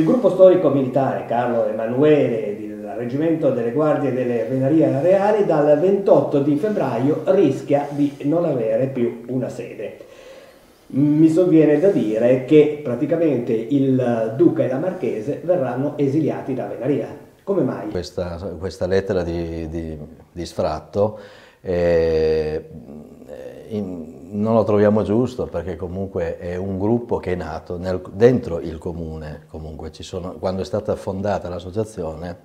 il gruppo storico militare Carlo Emanuele del Reggimento delle Guardie delle Venaria Reali dal 28 di febbraio rischia di non avere più una sede. Mi sovviene da dire che praticamente il duca e la marchese verranno esiliati da Venaria. Come mai? Questa, questa lettera di, di, di sfratto eh, in, non lo troviamo giusto perché comunque è un gruppo che è nato nel, dentro il comune, comunque sono, quando è stata fondata l'associazione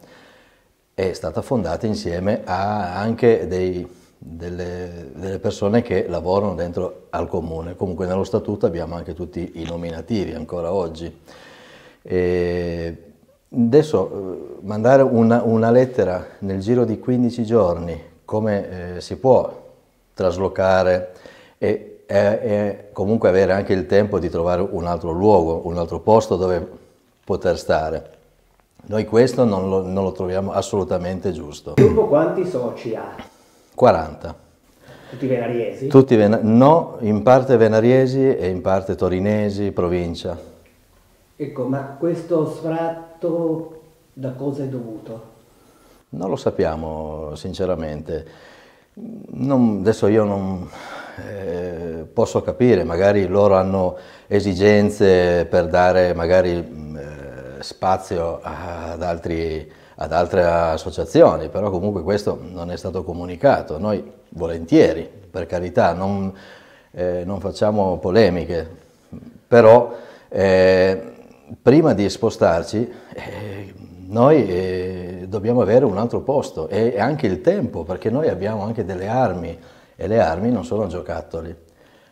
è stata fondata insieme a anche dei, delle, delle, persone che lavorano dentro al comune, comunque nello statuto abbiamo anche tutti i nominativi ancora oggi. E adesso eh, mandare una, una, lettera nel giro di 15 giorni, come eh, si può traslocare e, e, e comunque avere anche il tempo di trovare un altro luogo, un altro posto dove poter stare. Noi questo non lo, non lo troviamo assolutamente giusto. Il gruppo quanti soci ha? 40. Tutti venariesi? Tutti vena no, in parte venariesi e in parte torinesi, provincia. Ecco, ma questo sfratto da cosa è dovuto? Non lo sappiamo, sinceramente. Non, adesso io non, eh, posso capire, magari loro hanno esigenze per dare magari, mm, eh, spazio ad, altri, ad, altre associazioni, però comunque questo non è stato comunicato. Noi volentieri, per carità, non, eh, non facciamo polemiche, però eh, prima di spostarci eh, noi dobbiamo avere un altro posto e anche il tempo, perché noi abbiamo anche delle armi e le armi non sono giocattoli.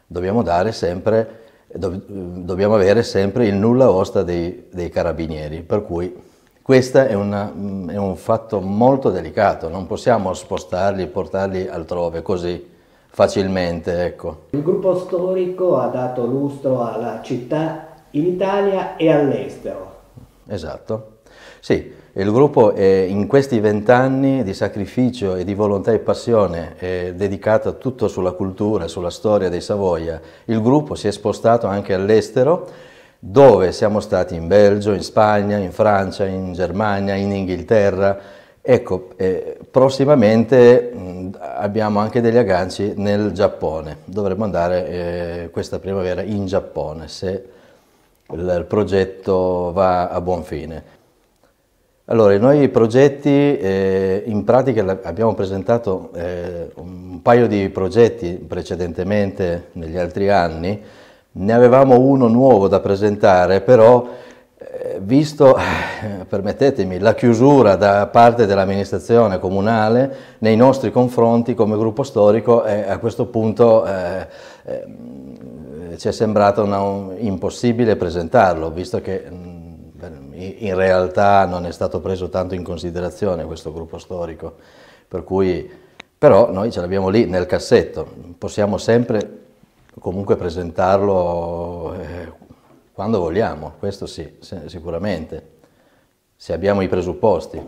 Dobbiamo, sempre, do, dobbiamo avere sempre il nulla osta dei, dei carabinieri, per cui questo è, è, un fatto molto delicato, non possiamo spostarli e portarli altrove così facilmente. Ecco. Il gruppo storico ha dato lustro alla città in Italia e all'estero. Esatto, sì. Il gruppo eh, in questi vent'anni di sacrificio e di volontà e passione eh, dedicata tutto sulla cultura, sulla storia dei Savoia, il gruppo si è spostato anche all'estero dove siamo stati in Belgio, in Spagna, in Francia, in Germania, in Inghilterra. Ecco, eh, prossimamente mh, abbiamo anche degli agganci nel Giappone. Dovremmo andare eh, questa primavera in Giappone se il, il progetto va a buon fine. Allora, i nuovi progetti, eh, in pratica abbiamo presentato eh, un paio di progetti precedentemente negli altri anni, ne avevamo uno nuovo da presentare, però eh, visto, eh, permettetemi, la chiusura da parte dell'amministrazione comunale nei nostri confronti come gruppo storico, eh, a questo punto eh, ci è sembrato una, un, impossibile presentarlo, visto che mm, in realtà non è stato preso tanto in considerazione questo gruppo storico, per cui, però noi ce l'abbiamo lì nel cassetto, possiamo sempre comunque presentarlo eh, quando vogliamo, questo sì, sicuramente, se abbiamo i presupposti.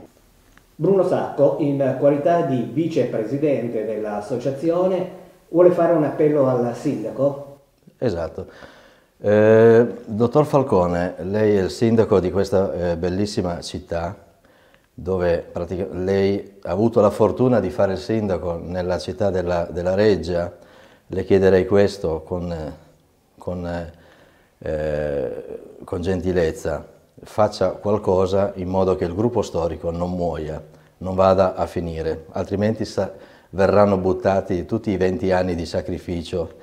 Bruno Sacco, in qualità di vicepresidente dell'associazione, vuole fare un appello al sindaco? Esatto. Eh, dottor Falcone, lei è il sindaco di questa eh, bellissima città, dove lei ha avuto la fortuna di fare il sindaco nella città della, della Reggia, le chiederei questo con, con, eh, con gentilezza, faccia qualcosa in modo che il gruppo storico non muoia, non vada a finire, altrimenti verranno buttati tutti i 20 anni di sacrificio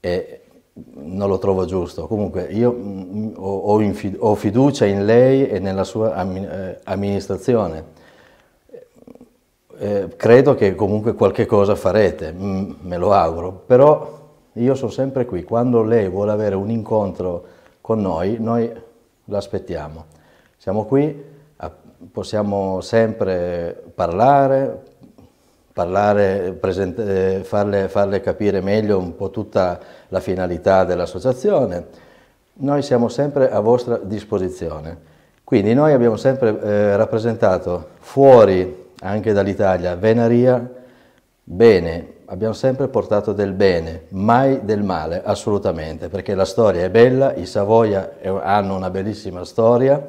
e, non lo trovo giusto. Comunque io mh, mm, ho, ho, fiducia in lei e nella sua ammi eh, amministrazione. Eh, credo che comunque qualche cosa farete, mh, mm, me lo auguro, però io sono sempre qui. Quando lei vuole avere un incontro con noi, noi l'aspettiamo. Siamo qui, possiamo sempre parlare, parlare, presente, eh, farle, farle capire meglio un po' tutta la finalità dell'associazione. Noi siamo sempre a vostra disposizione. Quindi noi abbiamo sempre eh, rappresentato fuori anche dall'Italia Venaria bene, abbiamo sempre portato del bene, mai del male, assolutamente, perché la storia è bella, i Savoia eh, hanno una bellissima storia,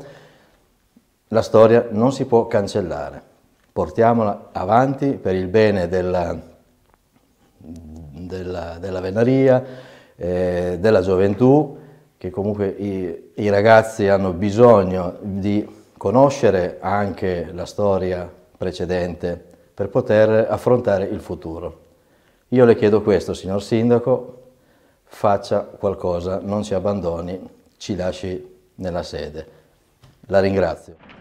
la storia non si può cancellare portiamola avanti per il bene della, della, della venaria, eh, della gioventù, che comunque i, i ragazzi hanno bisogno di conoscere anche la storia precedente per poter affrontare il futuro. Io le chiedo questo, signor Sindaco, faccia qualcosa, non ci abbandoni, ci lasci nella sede. La ringrazio.